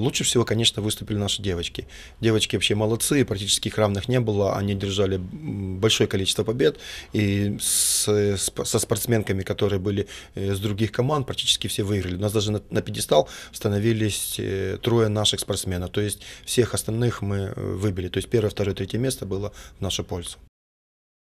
Лучше всего, конечно, выступили наши девочки. Девочки вообще молодцы, практически их равных не было, они держали большое количество побед, и с, с, со спортсменками, которые были с э, других команд, практически все выиграли. У нас даже на, на пьедестал становились э, трое наших спортсменов, то есть всех остальных мы э, выбили. То есть первое, второе, третье место было в нашу пользу.